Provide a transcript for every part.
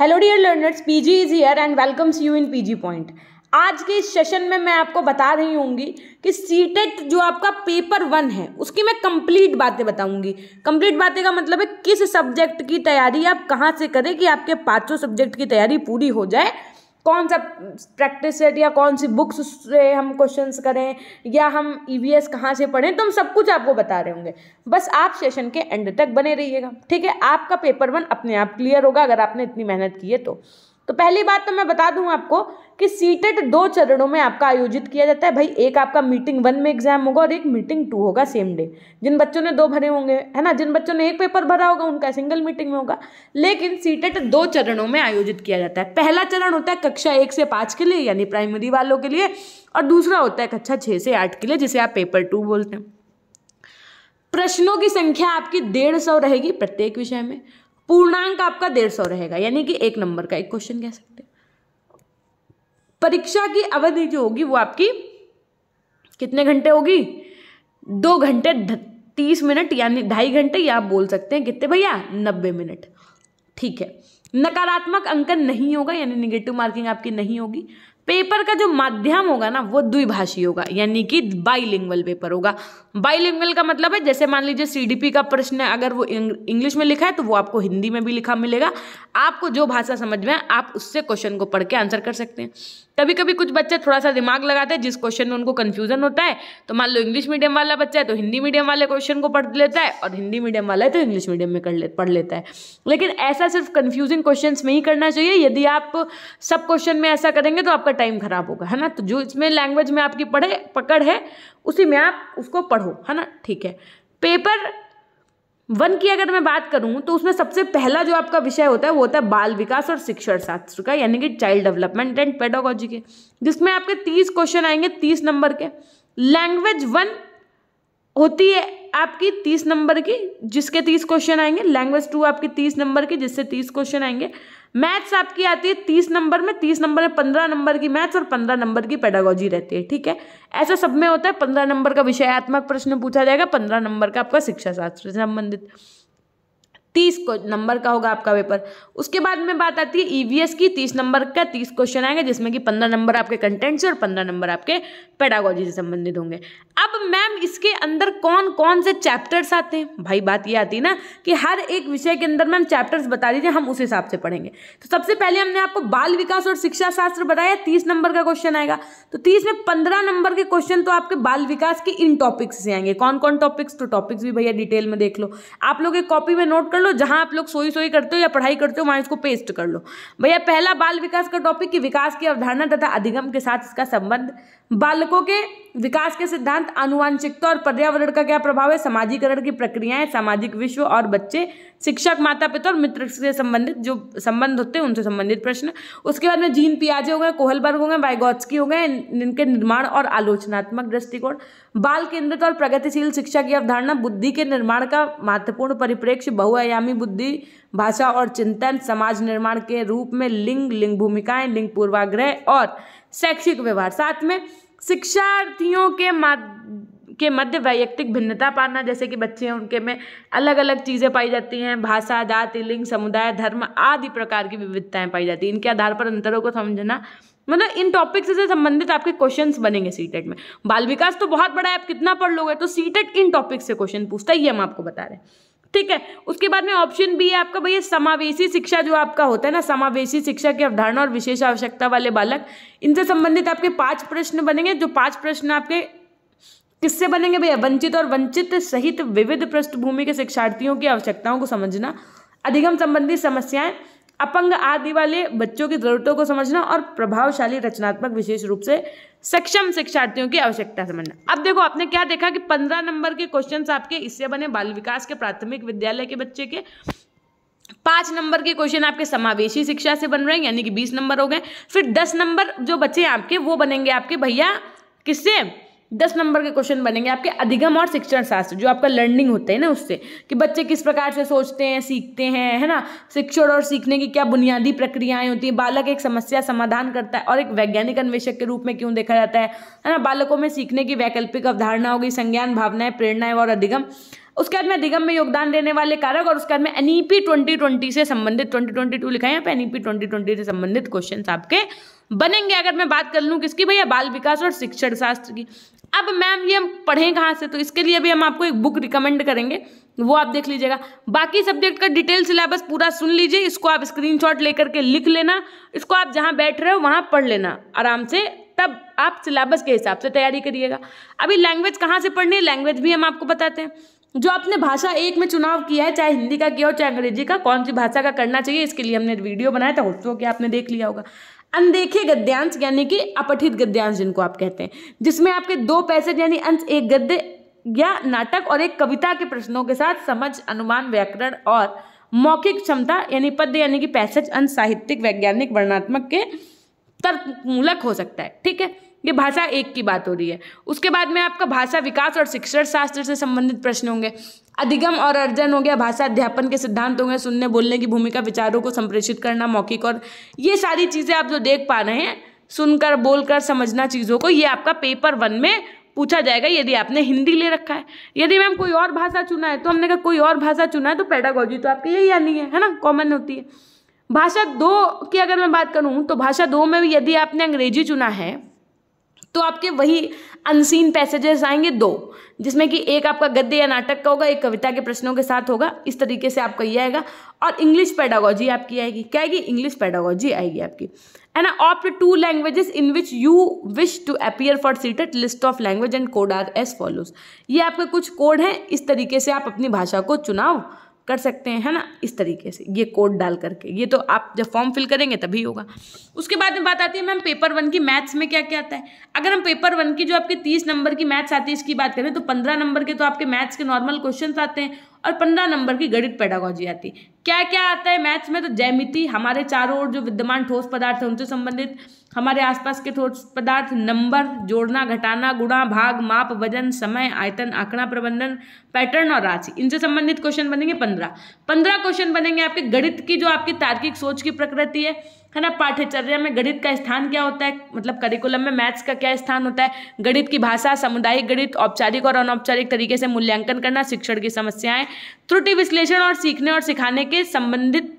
Hello dear learners PG is here and welcomes you in PG point आज के इस session में मैं आपको बता रही होंगी कि सीटेट e जो आपका पेपर वन है उसकी मैं कंप्लीट बातें बताऊंगी कंप्लीट बातें का मतलब है किस सब्जेक्ट की तैयारी आप कहाँ से करें कि आपके पांचों सब्जेक्ट की तैयारी पूरी हो जाए कौन सा प्रैक्टिस सेट या कौन सी बुक्स से हम क्वेश्चंस करें या हम ई e एस कहाँ से पढ़ें तो हम सब कुछ आपको बता रहे होंगे बस आप सेशन के एंड तक बने रहिएगा ठीक है आपका पेपर वन अपने आप क्लियर होगा अगर आपने इतनी मेहनत की है तो तो पहली बात तो मैं बता दूं आपको कि सीटेट दो चरणों में आपका आयोजित किया जाता है भाई एक आपका मीटिंग वन में एग्जाम होगा और एक मीटिंग टू होगा सेम डे जिन बच्चों ने दो भरे होंगे है ना जिन बच्चों ने एक पेपर भरा होगा उनका सिंगल मीटिंग में होगा लेकिन सीटेट दो चरणों में आयोजित किया जाता है पहला चरण होता है कक्षा एक से पाँच के लिए यानी प्राइमरी वालों के लिए और दूसरा होता है कक्षा छः से आठ के लिए जिसे आप पेपर टू बोलते हैं प्रश्नों की संख्या आपकी डेढ़ सौ रहेगी प्रत्येक विषय में पूर्णांक आपका डेढ़ सौ रहेगा यानी कि एक नंबर का एक क्वेश्चन कह सकते हैं परीक्षा की अवधि जो होगी वो आपकी कितने घंटे होगी दो घंटे तीस मिनट यानी ढाई घंटे या आप बोल सकते हैं कितने भैया नब्बे मिनट ठीक है नकारात्मक अंकन नहीं होगा यानी निगेटिव मार्किंग आपकी नहीं होगी पेपर का जो माध्यम होगा ना वो द्विभाषी होगा यानी कि बाईलिंगुअल पेपर होगा बाईलिंगुअल का मतलब है जैसे मान लीजिए सीडीपी का प्रश्न है अगर वो इंग्लिश में लिखा है तो वो आपको हिंदी में भी लिखा मिलेगा आपको जो भाषा समझ में है आप उससे क्वेश्चन को पढ़ के आंसर कर सकते हैं कभी कभी कुछ बच्चे थोड़ा सा दिमाग लगाते हैं जिस क्वेश्चन में उनको कन्फ्यूजन होता है तो मान लो इंग्लिश मीडियम वाला बच्चा है तो हिंदी मीडियम वाले क्वेश्चन को पढ़ लेता है और हिंदी मीडियम वाला है तो इंग्लिश मीडियम में कर ले पढ़ लेता है लेकिन ऐसा सिर्फ कन्फ्यूजिंग क्वेश्चन में ही करना चाहिए यदि आप सब क्वेश्चन में ऐसा करेंगे तो आपका टाइम खराब होगा है ना तो जो इसमें लैंग्वेज में आपकी पढ़े पकड़ है उसी में आप उसको पढ़ो है ना ठीक है पेपर वन की अगर मैं बात करूं तो उसमें सबसे पहला जो आपका विषय होता है वो होता है बाल विकास और शिक्षण शास्त्र का यानी कि चाइल्ड डेवलपमेंट एंड पेडोलॉजी के जिसमें आपके तीस क्वेश्चन आएंगे तीस नंबर के लैंग्वेज वन होती है आपकी तीस नंबर की जिसके तीस क्वेश्चन आएंगे लैंग्वेज टू आपकी तीस नंबर की जिससे तीस क्वेश्चन आएंगे मैथ्स आपकी आती है तीस नंबर में तीस नंबर में पंद्रह नंबर की मैथ्स और पंद्रह नंबर की पेडागोजी रहती है ठीक है ऐसा सब में होता है पंद्रह नंबर का विषयात्मक प्रश्न पूछा जाएगा पंद्रह नंबर का आपका शिक्षा शास्त्र से संबंधित तीस नंबर का होगा आपका पेपर उसके बाद में बात आती है ईवीएस e की तीस नंबर का तीस क्वेश्चन आएंगे जिसमें कि पंद्रह नंबर आपके कंटेंट से और पंद्रह नंबर आपके पेडागोजी से संबंधित होंगे अब मैम इसके अंदर कौन कौन से चैप्टर्स आते हैं भाई बात ये आती है ना कि हर एक विषय के अंदर मैम चैप्टर्स बता दीजिए हम उस हिसाब से पढ़ेंगे तो सबसे पहले हमने आपको बाल विकास और शिक्षा शास्त्र बताया तीस नंबर का क्वेश्चन आएगा तो तीस में पंद्रह नंबर के क्वेश्चन तो आपके बाल विकास के इन टॉपिक्स से आएंगे कौन कौन टॉपिक्स तो टॉपिक्स भी भैया डिटेल में देख लो आप लोग एक कॉपी में नोट कर लो लो जहाँ आप लोग सोई सोई करते हो या पढ़ाई करते हो वहाँ इसको पेस्ट कर लो भैया पहला बाल विकास का टॉपिक कि विकास की अवधारणा तथा अधिगम के साथ इसका संबंध बालकों के विकास के सिद्धांत अनुवांशिकता और पर्यावरण का क्या प्रभाव है समाजीकरण की प्रक्रियाएं सामाजिक विश्व और बच्चे शिक्षक माता पिता और मित्र से संबंधित जो संबंध होते हैं उनसे संबंधित प्रश्न उसके बाद में जीन पियाजे हो गए कोहलबर्ग हो गए बाइगोत्सकी हो गए इनके निर्माण और आलोचनात्मक दृष्टिकोण बाल केंद्रित और प्रगतिशील शिक्षा की अवधारणा बुद्धि के निर्माण का महत्वपूर्ण परिप्रेक्ष्य बहुआ अंतर्यामी बुद्धि भाषा और चिंतन समाज निर्माण के रूप में लिंग लिंग भूमिकाएं लिंग पूर्वाग्रह और शैक्षिक व्यवहार साथ में शिक्षार्थियों के के मध्य वैयक्तिक भिन्नता पाना जैसे कि बच्चे हैं उनके में अलग अलग चीज़ें पाई जाती हैं भाषा जाति लिंग समुदाय धर्म आदि प्रकार की विविधताएं पाई जाती हैं इनके आधार पर अंतरों को समझना मतलब इन टॉपिक्स से संबंधित आपके क्वेश्चंस बनेंगे सी e में बाल विकास तो बहुत बड़ा है आप कितना पढ़ लोगे तो सी e इन टॉपिक्स से क्वेश्चन पूछता है ये हम आपको बता रहे हैं ठीक है उसके बाद में ऑप्शन बी है आपका भैया समावेशी शिक्षा जो आपका होता है ना समावेशी शिक्षा की अवधारणा और विशेष आवश्यकता वाले बालक इनसे संबंधित आपके पांच प्रश्न बनेंगे जो पांच प्रश्न आपके किससे बनेंगे भैया वंचित और वंचित सहित विविध पृष्ठभूमि के शिक्षार्थियों की आवश्यकताओं को समझना अधिगम संबंधी समस्याएं अपंग आदि वाले बच्चों की जरूरतों को समझना और प्रभावशाली रचनात्मक विशेष रूप से सक्षम शिक्षार्थियों की आवश्यकता समझना अब देखो आपने क्या देखा कि पंद्रह नंबर के क्वेश्चन आपके इससे बने बाल विकास के प्राथमिक विद्यालय के बच्चे के पाँच नंबर के क्वेश्चन आपके समावेशी शिक्षा से बन रहे हैं यानी कि बीस नंबर हो गए फिर दस नंबर जो बच्चे आपके वो बनेंगे आपके भैया किससे दस नंबर के क्वेश्चन बनेंगे आपके अधिगम और शिक्षण शास्त्र जो आपका लर्निंग होता है ना उससे कि बच्चे किस प्रकार से सोचते हैं सीखते हैं है ना शिक्षण और सीखने की क्या बुनियादी प्रक्रियाएं होती हैं बालक एक समस्या समाधान करता है और एक वैज्ञानिक अन्वेषक के रूप में क्यों देखा जाता है है ना बालकों में सीखने की वैकल्पिक अवधारणा होगी संज्ञान भावनाएं प्रेरणाएं और अधिगम उसके बाद में अधिगम में योगदान देने वाले कारक और उसके बाद में एनईपी ट्वेंटी ट्वेंटी से संबंधित ट्वेंटी ट्वेंटी टू लिखा है पे एनईपी ट्वेंटी ट्वेंटी से संबंधित क्वेश्चन आपके बनेंगे अगर मैं बात कर लूँ किसकी भैया बाल विकास और शिक्षण शास्त्र की अब मैम ये हम पढ़ें कहाँ से तो इसके लिए भी हम आपको एक बुक रिकमेंड करेंगे वो आप देख लीजिएगा बाकी सब्जेक्ट का डिटेल सिलेबस पूरा सुन लीजिए इसको आप स्क्रीनशॉट लेकर के लिख लेना इसको आप जहाँ बैठ रहे हो वहाँ पढ़ लेना आराम से तब आप सिलेबस के हिसाब से तैयारी करिएगा अभी लैंग्वेज कहाँ से पढ़नी है लैंग्वेज भी हम आपको बताते हैं जो आपने भाषा एक में चुनाव किया है चाहे हिंदी का किया हो चाहे अंग्रेजी का कौन सी भाषा का करना चाहिए इसके लिए हमने वीडियो बनाया था हो कि आपने देख लिया होगा अनदेखे गद्यांश यानी कि अपठित गद्यांश जिनको आप कहते हैं जिसमें आपके दो पैसेज यानी अंश एक गद्य या नाटक और एक कविता के प्रश्नों के साथ समझ अनुमान व्याकरण और मौखिक क्षमता यानी पद्य यानी कि पैसेज अंश साहित्यिक वैज्ञानिक वर्णात्मक के तर्कमूलक हो सकता है ठीक है ये भाषा एक की बात हो रही है उसके बाद में आपका भाषा विकास और शिक्षण शास्त्र से संबंधित प्रश्न होंगे अधिगम और अर्जन हो गया भाषा अध्यापन के सिद्धांत होंगे सुनने बोलने की भूमिका विचारों को संप्रेषित करना मौखिक और ये सारी चीज़ें आप जो देख पा रहे हैं सुनकर बोलकर समझना चीज़ों को ये आपका पेपर वन में पूछा जाएगा यदि आपने हिंदी ले रखा है यदि मैम कोई और भाषा चुना है तो हमने कहा कोई और भाषा चुना है तो पैडागोजी तो आपकी यही आनी है है ना कॉमन होती है भाषा दो की अगर मैं बात करूँ तो भाषा दो में भी यदि आपने अंग्रेजी चुना है तो आपके वही अनसीन पैसेजेस आएंगे दो जिसमें कि एक आपका गद्य या नाटक का होगा एक कविता के प्रश्नों के साथ होगा इस तरीके से आपका ये आएगा और इंग्लिश पैडागॉजी आपकी आएगी क्या आएगी इंग्लिश पैडागॉजी आएगी आपकी and opt two languages in which you wish to appear for CTET list of language and code are as follows ये आपके कुछ कोड हैं इस तरीके से आप अपनी भाषा को चुनाव कर सकते हैं है ना इस तरीके से ये कोड डाल करके ये तो आप जब फॉर्म फिल करेंगे तभी होगा उसके बाद में बात आती है मैम पेपर वन की मैथ्स में क्या क्या आता है अगर हम पेपर वन की जो आपके तीस नंबर की मैथ्स आती है इसकी बात करें तो पंद्रह नंबर के तो आपके मैथ्स के नॉर्मल क्वेश्चन आते हैं और पंद्रह नंबर की गणित पैडागॉजी आती क्या क्या आता है मैथ्स में तो जैमिति हमारे चारों ओर जो विद्यमान ठोस पदार्थ है उनसे संबंधित हमारे आसपास के ठोस पदार्थ नंबर जोड़ना घटाना गुणा भाग माप वजन समय आयतन आंकड़ा प्रबंधन पैटर्न और राशि इनसे संबंधित क्वेश्चन बनेंगे पंद्रह पंद्रह क्वेश्चन बनेंगे आपके गणित की जो आपकी तार्किक सोच की प्रकृति है है ना पाठ्यचर्या में गणित का स्थान क्या होता है मतलब करिकुलम में मैथ्स का क्या स्थान होता है गणित की भाषा सामुदायिक गणित औपचारिक और अनौपचारिक तरीके से मूल्यांकन करना शिक्षण की समस्याएं त्रुटि विश्लेषण और सीखने और सिखाने के संबंधित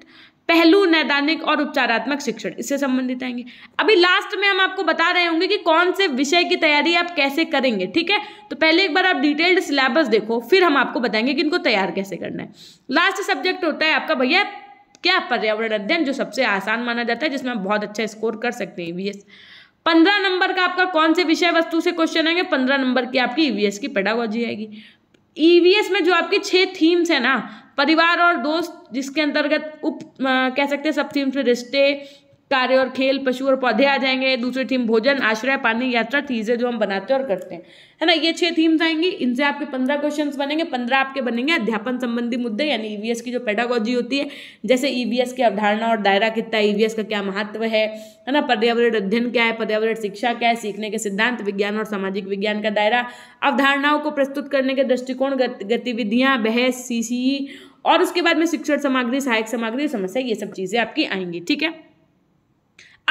पहलू नैदानिक और उपचारात्मक शिक्षण इससे संबंधित आएंगे अभी लास्ट में हम आपको बता रहे होंगे कि कौन से विषय की तैयारी आप कैसे करेंगे ठीक है तो पहले एक बार आप डिटेल्ड सिलेबस देखो फिर हम आपको बताएंगे कि इनको तैयार कैसे करना है लास्ट सब्जेक्ट होता है आपका भैया क्या पर्यावरण अध्ययन जो सबसे आसान माना जाता है जिसमें हम बहुत अच्छा स्कोर कर सकते हैं ईवीएस e पंद्रह नंबर का आपका कौन से विषय वस्तु से क्वेश्चन आएंगे पंद्रह नंबर की आपकी ईवीएस e की पेडागोजी आएगी ईवीएस e में जो आपकी छह थीम्स है ना परिवार और दोस्त जिसके अंतर्गत उप आ, कह सकते हैं सब थीम्स में रिश्ते कार्य और खेल पशु और पौधे आ जाएंगे दूसरी थीम भोजन आश्रय पानी यात्रा चीज़ें जो हम बनाते हैं और करते हैं है ना ये छह थीम्स आएंगी इनसे आपके पंद्रह क्वेश्चंस बनेंगे पंद्रह आपके बनेंगे अध्यापन संबंधी मुद्दे यानी ईवीएस e की जो पेडागोजी होती है जैसे ईवीएस e की अवधारणा और दायरा कितना ईवीएस e का क्या महत्व है है ना पर्यावरण अध्ययन क्या है पर्यावरण शिक्षा क्या है सीखने के सिद्धांत विज्ञान और सामाजिक विज्ञान का दायरा अवधारणाओं को प्रस्तुत करने के दृष्टिकोण गतिविधियाँ बहस सी और उसके बाद में शिक्षण सामग्री सहायक सामग्री समस्या ये सब चीज़ें आपकी आएंगी ठीक है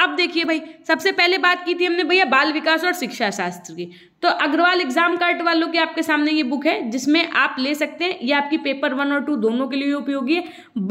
अब देखिए भाई सबसे पहले बात की थी हमने भैया बाल विकास और शिक्षा शास्त्र की तो अग्रवाल एग्जाम कार्ड वालों के आपके सामने ये बुक है जिसमें आप ले सकते हैं ये आपकी पेपर वन और टू दोनों के लिए उपयोगी है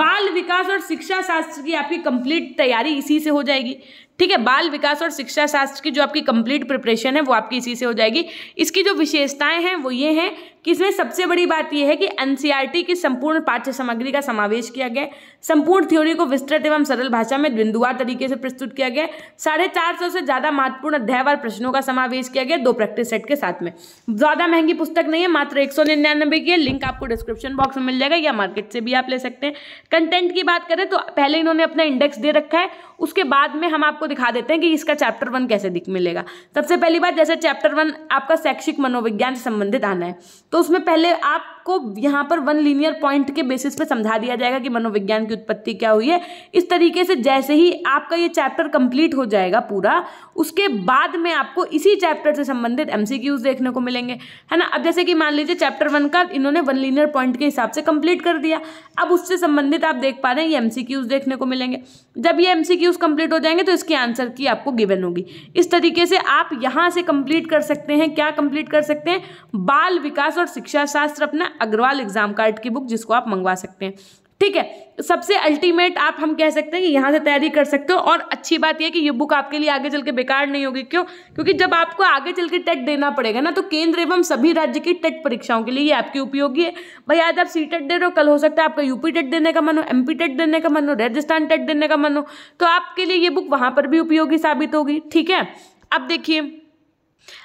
बाल विकास और शिक्षा शास्त्र की आपकी कंप्लीट तैयारी इसी से हो जाएगी ठीक है बाल विकास और शिक्षा शास्त्र की जो आपकी कंप्लीट प्रिपरेशन है वो आपकी इसी से हो जाएगी इसकी जो विशेषताएं हैं वो ये हैं कि इसमें सबसे बड़ी बात यह है कि एनसीईआरटी e की संपूर्ण पाठ्य सामग्री का समावेश किया गया संपूर्ण थ्योरी को विस्तृत एवं सरल भाषा में बिंदुवार तरीके से प्रस्तुत किया गया साढ़े चार सौ से ज़्यादा महत्वपूर्ण अध्यायवार प्रश्नों का समावेश किया गया दो प्रैक्टिस सेट के साथ में ज़्यादा महंगी पुस्तक नहीं है मात्र एक सौ निन्यानबे की है लिंक आपको डिस्क्रिप्शन बॉक्स में मिल जाएगा या मार्केट से भी आप ले सकते हैं कंटेंट की बात करें तो पहले इन्होंने अपना इंडेक्स दे रखा है उसके बाद में हम आपको दिखा देते हैं कि इसका चैप्टर वन कैसे दिख मिलेगा सबसे पहली बात जैसे चैप्टर वन आपका शैक्षिक मनोविज्ञान से संबंधित आना है तो उसमें पहले आपको यहाँ पर वन लीनियर पॉइंट के बेसिस पे समझा दिया जाएगा कि मनोविज्ञान की उत्पत्ति क्या हुई है इस तरीके से जैसे ही आपका ये चैप्टर कंप्लीट हो जाएगा पूरा उसके बाद में आपको इसी चैप्टर से संबंधित एम देखने को मिलेंगे है ना अब जैसे कि मान लीजिए चैप्टर वन का इन्होंने वन लीनियर पॉइंट के हिसाब से कंप्लीट कर दिया अब उससे संबंधित आप देख पा रहे हैं ये एम देखने को मिलेंगे जब ये एम कंप्लीट हो जाएंगे तो इसके आंसर की आपको गिवन होगी इस तरीके से आप यहाँ से कंप्लीट कर सकते हैं क्या कंप्लीट कर सकते हैं बाल विकास और शिक्षा शास्त्र अपना अग्रवाल एग्जाम कार्ड की बुक जिसको आप मंगवा सकते हैं ठीक है सबसे अल्टीमेट आप हम कह सकते हैं कि यहाँ से तैयारी कर सकते हो और अच्छी बात यह कि ये बुक आपके लिए आगे चल के बेकार नहीं होगी क्यों क्योंकि जब आपको आगे चल के टेट देना पड़ेगा ना तो केंद्र एवं सभी राज्य की टेट परीक्षाओं के लिए ये आपकी उपयोगी है भाई आज आप सी टेट दे रहे हो कल हो सकता है आपका यूपी टेट देने का मन हो एम टेट देने का मन हो राजस्थान टेट देने का मन हो तो आपके लिए ये बुक वहाँ पर भी उपयोगी साबित होगी ठीक है अब देखिए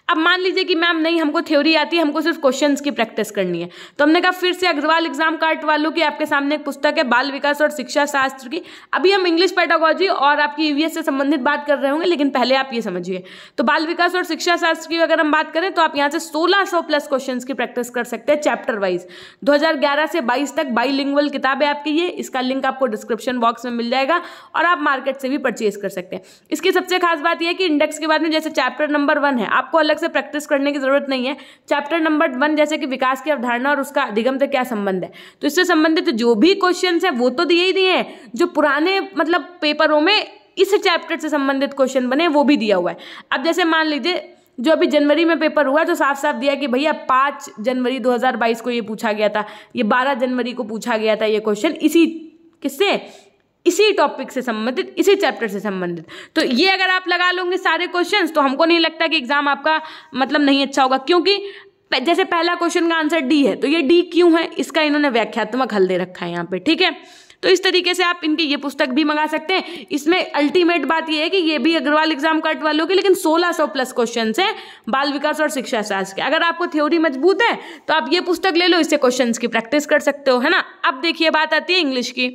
अब मान लीजिए कि मैम नहीं हमको थ्योरी आती है हमको सिर्फ क्वेश्चंस की प्रैक्टिस करनी है तो हमने कहा फिर से अग्रवाल एग्जाम कार्ट वालों की आपके सामने एक पुस्तक है बाल विकास और शिक्षा शास्त्र की अभी हम इंग्लिश पैटागोजी और आपकी यूवीएस से संबंधित बात कर रहे होंगे लेकिन पहले आप ये समझिए तो बाल विकास और शिक्षा शास्त्र की अगर हम बात करें तो आप यहाँ से सोलह प्लस क्वेश्चन की प्रैक्टिस कर सकते हैं चैप्टर वाइज दो से बाईस तक बाई किताब है आपकी ये इसका लिंक आपको डिस्क्रिप्शन बॉक्स में मिल जाएगा और आप मार्केट से भी परचेज कर सकते हैं इसकी सबसे खास बात यह है कि इंडेक्स के बाद में जैसे चैप्टर नंबर वन है आपको अलग अलग से प्रैक्टिस करने की जरूरत नहीं है चैप्टर नंबर वन जैसे कि विकास की अवधारणा और उसका अधिगम से क्या संबंध है तो इससे संबंधित जो भी क्वेश्चन है वो तो दिए ही दिए हैं जो पुराने मतलब पेपरों में इस चैप्टर से संबंधित क्वेश्चन बने वो भी दिया हुआ है अब जैसे मान लीजिए जो अभी जनवरी में पेपर हुआ तो साफ साफ दिया कि भैया पाँच जनवरी 2022 को ये पूछा गया था ये 12 जनवरी को पूछा गया था ये क्वेश्चन इसी किससे इसी टॉपिक से संबंधित इसी चैप्टर से संबंधित तो ये अगर आप लगा लोगे सारे क्वेश्चंस तो हमको नहीं लगता कि एग्जाम आपका मतलब नहीं अच्छा होगा क्योंकि जैसे पहला क्वेश्चन का आंसर डी है तो ये डी क्यों है इसका इन्होंने व्याख्यात्मक हल दे रखा है यहाँ पे ठीक है तो इस तरीके से आप इनकी ये पुस्तक भी मंगा सकते हैं इसमें अल्टीमेट बात यह है कि ये भी अग्रवाल एग्जाम कट वालों होगी लेकिन 1600 प्लस क्वेश्चन है बाल विकास और शिक्षा शास्त्र के अगर आपको थ्योरी मजबूत है तो आप ये पुस्तक ले लो इससे क्वेश्चन की प्रैक्टिस कर सकते हो है ना अब देखिए बात आती है इंग्लिश की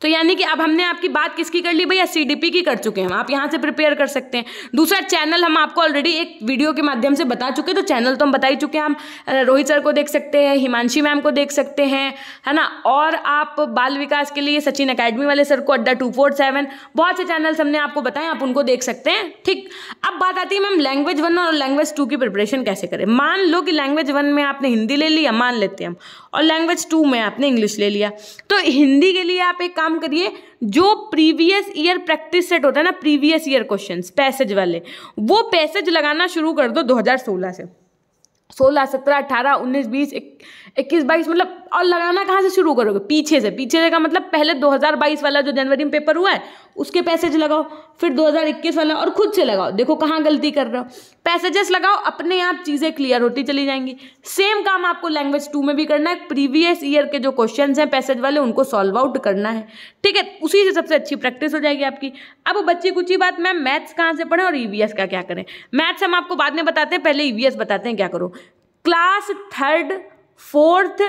तो यानी कि अब हमने आपकी बात किसकी कर ली भैया सीडीपी की कर चुके हैं आप यहाँ से प्रिपेयर कर सकते हैं दूसरा चैनल हम आपको ऑलरेडी एक वीडियो के माध्यम से बता चुके हैं तो चैनल तो हम बता ही चुके हैं हम रोहित सर को देख सकते हैं हिमांशी मैम को देख सकते हैं है ना और आप बाल विकास के लिए सचिन अकेडमी वाले सर को अड्डा टू फोर सेवन बहुत से चैनल्स हमने आपको बताए आप उनको देख सकते हैं ठीक अब बात आती है मैम लैंग्वेज वन और लैंग्वेज टू की प्रिपरेशन कैसे करें मान लो कि लैंग्वेज वन में आपने हिंदी ले लिया मान लेते हैं हम और लैंग्वेज टू में आपने इंग्लिश ले लिया तो हिंदी के लिए आप एक काम करिए जो प्रीवियस ईयर प्रैक्टिस सेट होता है ना प्रीवियस ईयर क्वेश्चन पैसेज वाले वो पैसेज लगाना शुरू कर दो 2016 से सोलह सत्रह अठारह उन्नीस बीस इक्कीस बाईस मतलब और लगाना कहाँ से शुरू करोगे पीछे से पीछे से का मतलब पहले 2022 वाला जो जनवरी में पेपर हुआ है उसके पैसेज लगाओ फिर 2021 वाला और खुद से लगाओ देखो कहाँ गलती कर रहे हो पैसेजेस लगाओ अपने आप चीज़ें क्लियर होती चली जाएंगी सेम काम आपको लैंग्वेज टू में भी करना है प्रीवियस ईयर के जो क्वेश्चन हैं पैसेज वाले उनको सॉल्व आउट करना है ठीक है उसी से सबसे अच्छी प्रैक्टिस हो जाएगी आपकी अब बच्ची कुची बात मैम मैथ्स कहाँ से पढ़ें और ई e का क्या करें मैथ्स हम आपको बाद में बताते हैं पहले ई e बताते हैं क्या करो क्लास थर्ड फोर्थ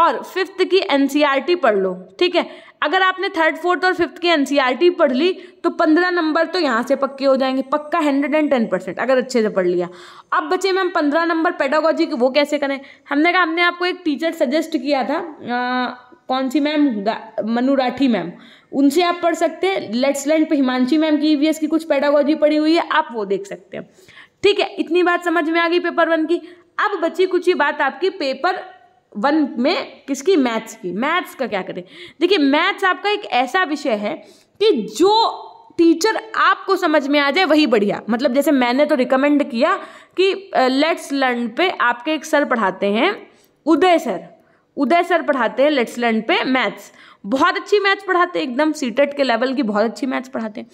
और फिफ्थ की एनसीईआरटी e पढ़ लो ठीक है अगर आपने थर्ड फोर्थ और फिफ्थ की एन e पढ़ ली तो पंद्रह नंबर तो यहाँ से पक्के हो जाएंगे पक्का हंड्रेड एंड टेन परसेंट अगर अच्छे से पढ़ लिया अब बचे मैम पंद्रह नंबर पेडागोजी वो कैसे करें हमने कहा हमने आपको एक टीचर सजेस्ट किया था आ, कौन सी मैम मनु राठी मैम उनसे आप पढ़ सकते हैं लेट्स लैंड पे हिमांशी मैम की ईवीएस e की कुछ पेडागोजी पड़ी हुई है आप वो देख सकते हैं ठीक है इतनी बात समझ में आ गई पेपर वन की अब बची कुछ ही बात आपकी पेपर वन में किसकी मैथ्स की मैथ्स का क्या करें देखिए मैथ्स आपका एक ऐसा विषय है कि जो टीचर आपको समझ में आ जाए वही बढ़िया मतलब जैसे मैंने तो रिकमेंड किया कि लेट्स लर्न पे आपके एक सर पढ़ाते हैं उदय सर उदय सर पढ़ाते हैं लेट्स लर्न पे मैथ्स बहुत अच्छी मैथ्स पढ़ाते हैं एकदम सीटेट e के लेवल की बहुत अच्छी मैथ्स पढ़ाते हैं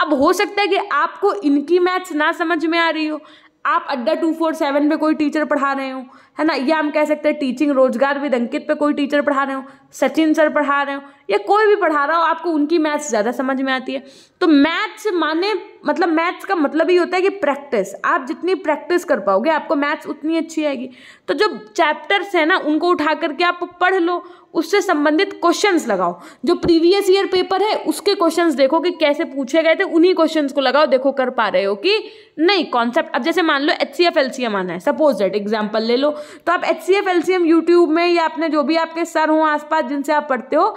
अब हो सकता है कि आपको इनकी मैथ्स ना समझ में आ रही हो आप अड्डा टू फोर सेवन पर कोई टीचर पढ़ा रहे हो है ना या हम कह सकते हैं टीचिंग रोजगार विद अंकित पे कोई टीचर पढ़ा रहे हो सचिन सर पढ़ा रहे हो या कोई भी पढ़ा रहा हो आपको उनकी मैथ्स ज़्यादा समझ में आती है तो मैथ्स माने मतलब मैथ्स का मतलब ही होता है कि प्रैक्टिस आप जितनी प्रैक्टिस कर पाओगे आपको मैथ्स उतनी अच्छी आएगी तो जो चैप्टर्स हैं ना उनको उठा करके आप पढ़ लो उससे संबंधित क्वेश्चंस लगाओ जो प्रीवियस ईयर पेपर है उसके क्वेश्चंस देखो कि कैसे पूछे गए थे उन्हीं क्वेश्चंस को लगाओ देखो कर पा रहे हो कि नहीं कॉन्सेप्ट अब जैसे मान लो H C F L C M आना है सपोज दैट एग्जाम्पल ले लो तो आप H C F L C M YouTube में या अपने जो भी आपके सर हों आसपास जिनसे आप पढ़ते हो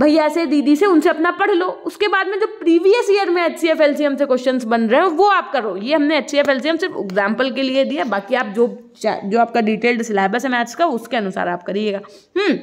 भैया से दीदी से उनसे अपना पढ़ लो उसके बाद में जो प्रीवियस ईयर में H C F L C M से क्वेश्चन बन रहे हो वो आप करो ये हमने H C F L C M सिर्फ एग्जाम्पल के लिए दिया बाकी आप जो जो आपका डिटेल्ड सिलेबस है मैथ्स का उसके अनुसार आप करिएगा हम्म।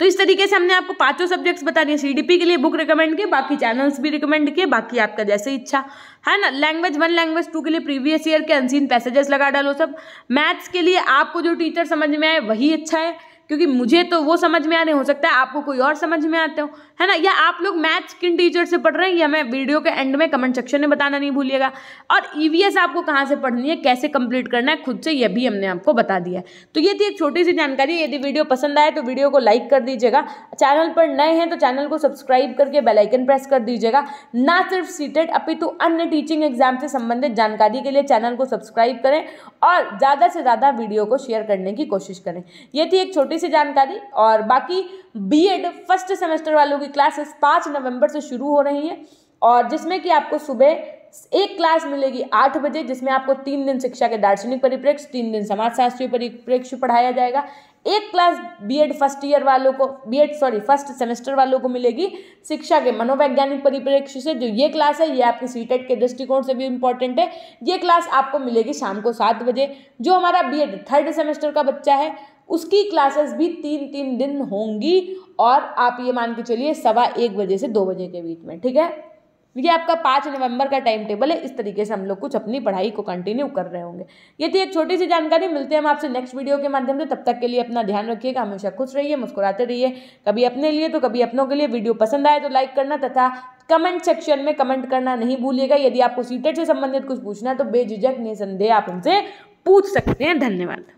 तो इस तरीके से हमने आपको पांचों सब्जेक्ट्स बता दिए सीडीपी के लिए बुक रिकमेंड किए बाकी चैनल्स भी रिकमेंड किए बाकी आपका जैसे इच्छा है ना लैंग्वेज वन लैंग्वेज टू के लिए प्रीवियस ईयर के अनसीन पैसेजेस लगा डालो सब मैथ्स के लिए आपको जो टीचर समझ में आए वही अच्छा है क्योंकि मुझे तो वो समझ में आ नहीं हो सकता है आपको कोई और समझ में आते हो है ना या आप लोग मैथ्स किन टीचर से पढ़ रहे हैं ये हमें वीडियो के एंड में कमेंट सेक्शन में बताना नहीं भूलिएगा और ई e आपको कहाँ से पढ़नी है कैसे कंप्लीट करना है खुद से यह भी हमने आपको बता दिया है तो ये थी एक छोटी सी जानकारी यदि वीडियो पसंद आए तो वीडियो को लाइक कर दीजिएगा चैनल पर नए हैं तो चैनल को सब्सक्राइब करके बेलाइकन प्रेस कर दीजिएगा ना सिर्फ सीटेड अपितु तो अन्य टीचिंग एग्जाम से संबंधित जानकारी के लिए चैनल को सब्सक्राइब करें और ज़्यादा से ज़्यादा वीडियो को शेयर करने की कोशिश करें ये थी एक छोटी छोटी सी जानकारी और बाकी बीएड फर्स्ट सेमेस्टर वालों की क्लासेस पाँच नवंबर से शुरू हो रही हैं और जिसमें कि आपको सुबह एक क्लास मिलेगी आठ बजे जिसमें आपको तीन दिन शिक्षा के दार्शनिक परिप्रेक्ष्य तीन दिन समाजशास्त्रीय परिप्रेक्ष्य पढ़ाया जाएगा एक क्लास बीएड फर्स्ट ईयर वालों को बीएड सॉरी फर्स्ट सेमेस्टर वालों को मिलेगी शिक्षा के मनोवैज्ञानिक परिप्रेक्ष्य से जो ये क्लास है ये आपकी सीटेट के दृष्टिकोण से भी इंपॉर्टेंट है ये क्लास आपको मिलेगी शाम को सात बजे जो हमारा बीएड थर्ड सेमेस्टर का बच्चा है उसकी क्लासेस भी तीन तीन दिन होंगी और आप ये मान के चलिए सवा एक बजे से दो बजे के बीच में ठीक है ये आपका पाँच नवंबर का टाइम टेबल है इस तरीके से हम लोग कुछ अपनी पढ़ाई को कंटिन्यू कर रहे होंगे ये थी एक छोटी सी जानकारी मिलते हैं हम आपसे नेक्स्ट वीडियो के माध्यम से तब तक के लिए अपना ध्यान रखिएगा हमेशा खुश रहिए मुस्कुराते रहिए कभी अपने लिए तो कभी अपनों के लिए वीडियो पसंद आए तो लाइक करना तथा कमेंट सेक्शन में कमेंट करना नहीं भूलिएगा यदि आपको सीटेट से संबंधित कुछ पूछना है तो बेझिझक निसंदेह आप उनसे पूछ सकते हैं धन्यवाद